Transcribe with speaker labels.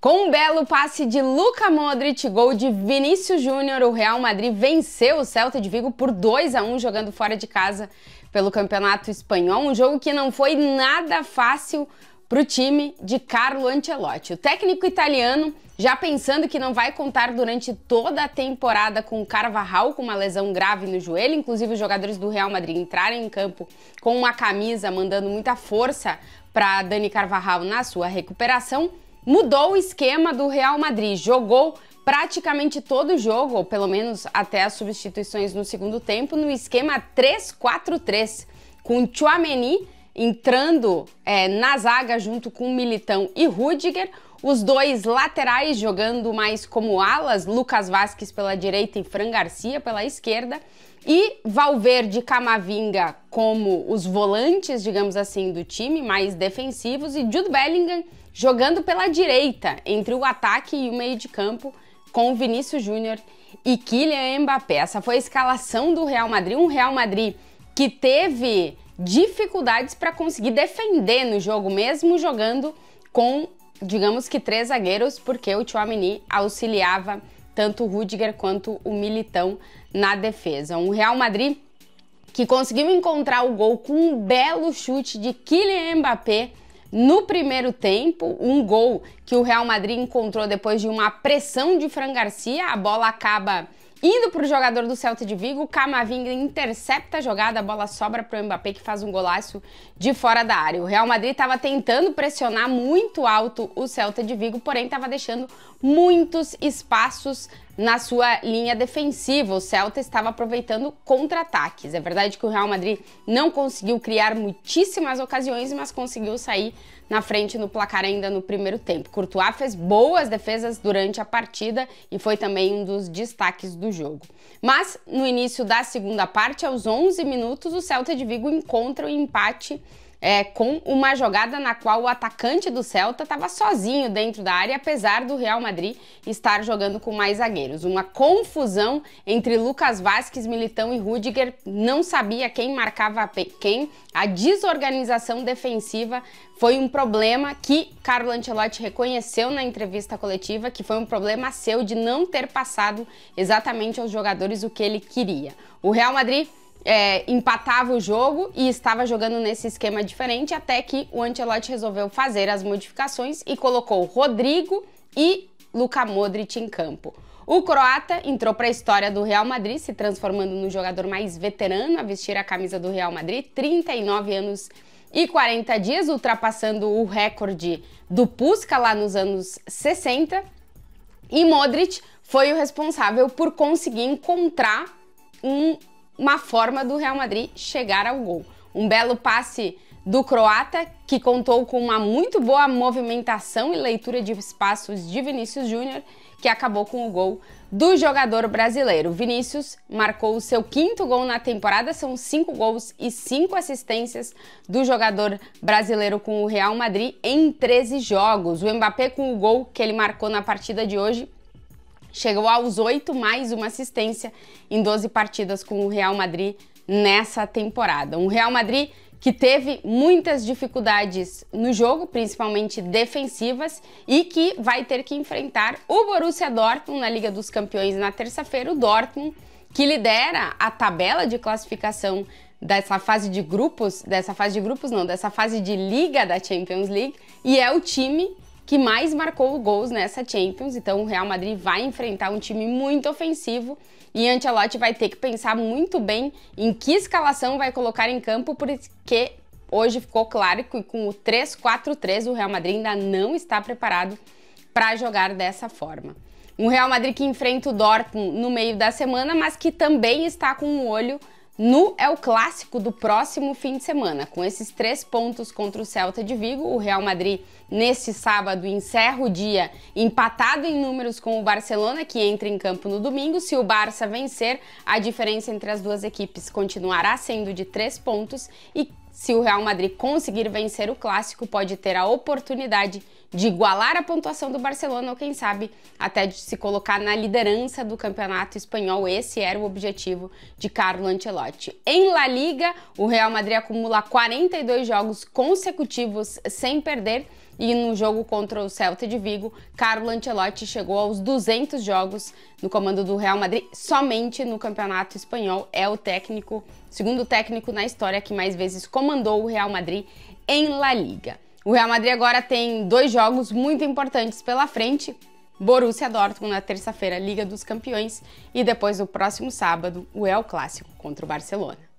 Speaker 1: Com um belo passe de Luca Modric, gol de Vinícius Júnior, o Real Madrid venceu o Celta de Vigo por 2 a 1 jogando fora de casa pelo Campeonato Espanhol, um jogo que não foi nada fácil para o time de Carlo Ancelotti. O técnico italiano, já pensando que não vai contar durante toda a temporada com o Carvajal, com uma lesão grave no joelho, inclusive os jogadores do Real Madrid entrarem em campo com uma camisa, mandando muita força para Dani Carvajal na sua recuperação, mudou o esquema do Real Madrid, jogou praticamente todo o jogo, ou pelo menos até as substituições no segundo tempo, no esquema 3-4-3, com Chouameni entrando é, na zaga junto com Militão e Rudiger, os dois laterais jogando mais como alas, Lucas Vasquez pela direita e Fran Garcia pela esquerda, e Valverde e Camavinga como os volantes, digamos assim, do time, mais defensivos, e Jude Bellingham jogando pela direita, entre o ataque e o meio de campo, com Vinícius Júnior e Kylian Mbappé. Essa foi a escalação do Real Madrid, um Real Madrid que teve dificuldades para conseguir defender no jogo, mesmo jogando com, digamos que, três zagueiros, porque o Tchouameni auxiliava tanto o Rudiger quanto o Militão na defesa. Um Real Madrid que conseguiu encontrar o gol com um belo chute de Kylian Mbappé no primeiro tempo, um gol que o Real Madrid encontrou depois de uma pressão de Fran Garcia, a bola acaba indo para o jogador do Celta de Vigo, Camavinga intercepta a jogada, a bola sobra para o Mbappé que faz um golaço de fora da área. O Real Madrid estava tentando pressionar muito alto o Celta de Vigo, porém estava deixando muitos espaços na sua linha defensiva. O Celta estava aproveitando contra-ataques. É verdade que o Real Madrid não conseguiu criar muitíssimas ocasiões, mas conseguiu sair na frente no placar ainda no primeiro tempo. Courtois fez boas defesas durante a partida e foi também um dos destaques do jogo. Mas no início da segunda parte, aos 11 minutos, o Celta de Vigo encontra o empate é, com uma jogada na qual o atacante do Celta estava sozinho dentro da área, apesar do Real Madrid estar jogando com mais zagueiros. Uma confusão entre Lucas Vasquez, Militão e Rudiger, não sabia quem marcava quem. A desorganização defensiva foi um problema que Carlo Ancelotti reconheceu na entrevista coletiva, que foi um problema seu de não ter passado exatamente aos jogadores o que ele queria. O Real Madrid é, empatava o jogo e estava jogando nesse esquema diferente, até que o Ancelotti resolveu fazer as modificações e colocou Rodrigo e Luka Modric em campo. O croata entrou para a história do Real Madrid, se transformando no jogador mais veterano a vestir a camisa do Real Madrid, 39 anos e 40 dias, ultrapassando o recorde do Puska lá nos anos 60. E Modric foi o responsável por conseguir encontrar um uma forma do Real Madrid chegar ao gol. Um belo passe do croata, que contou com uma muito boa movimentação e leitura de espaços de Vinícius Júnior, que acabou com o gol do jogador brasileiro. Vinícius marcou o seu quinto gol na temporada, são cinco gols e cinco assistências do jogador brasileiro com o Real Madrid em 13 jogos. O Mbappé, com o gol que ele marcou na partida de hoje, Chegou aos oito mais uma assistência em 12 partidas com o Real Madrid nessa temporada. Um Real Madrid que teve muitas dificuldades no jogo, principalmente defensivas, e que vai ter que enfrentar o Borussia Dortmund na Liga dos Campeões na terça-feira. O Dortmund, que lidera a tabela de classificação dessa fase de grupos, dessa fase de grupos não, dessa fase de liga da Champions League, e é o time que mais marcou gols nessa Champions. Então o Real Madrid vai enfrentar um time muito ofensivo e Ancelotti vai ter que pensar muito bem em que escalação vai colocar em campo, porque hoje ficou claro que com o 3-4-3 o Real Madrid ainda não está preparado para jogar dessa forma. Um Real Madrid que enfrenta o Dortmund no meio da semana, mas que também está com um olho no é o clássico do próximo fim de semana. Com esses três pontos contra o Celta de Vigo, o Real Madrid neste sábado encerra o dia empatado em números com o Barcelona, que entra em campo no domingo. Se o Barça vencer, a diferença entre as duas equipes continuará sendo de três pontos e se o Real Madrid conseguir vencer o clássico, pode ter a oportunidade de igualar a pontuação do Barcelona ou, quem sabe, até de se colocar na liderança do campeonato espanhol. Esse era o objetivo de Carlo Ancelotti. Em La Liga, o Real Madrid acumula 42 jogos consecutivos sem perder e no jogo contra o Celta de Vigo, Carlo Ancelotti chegou aos 200 jogos no comando do Real Madrid, somente no Campeonato Espanhol. É o técnico, segundo técnico na história que mais vezes comandou o Real Madrid em La Liga. O Real Madrid agora tem dois jogos muito importantes pela frente. Borussia Dortmund na terça-feira, Liga dos Campeões, e depois no próximo sábado, o El Clássico contra o Barcelona.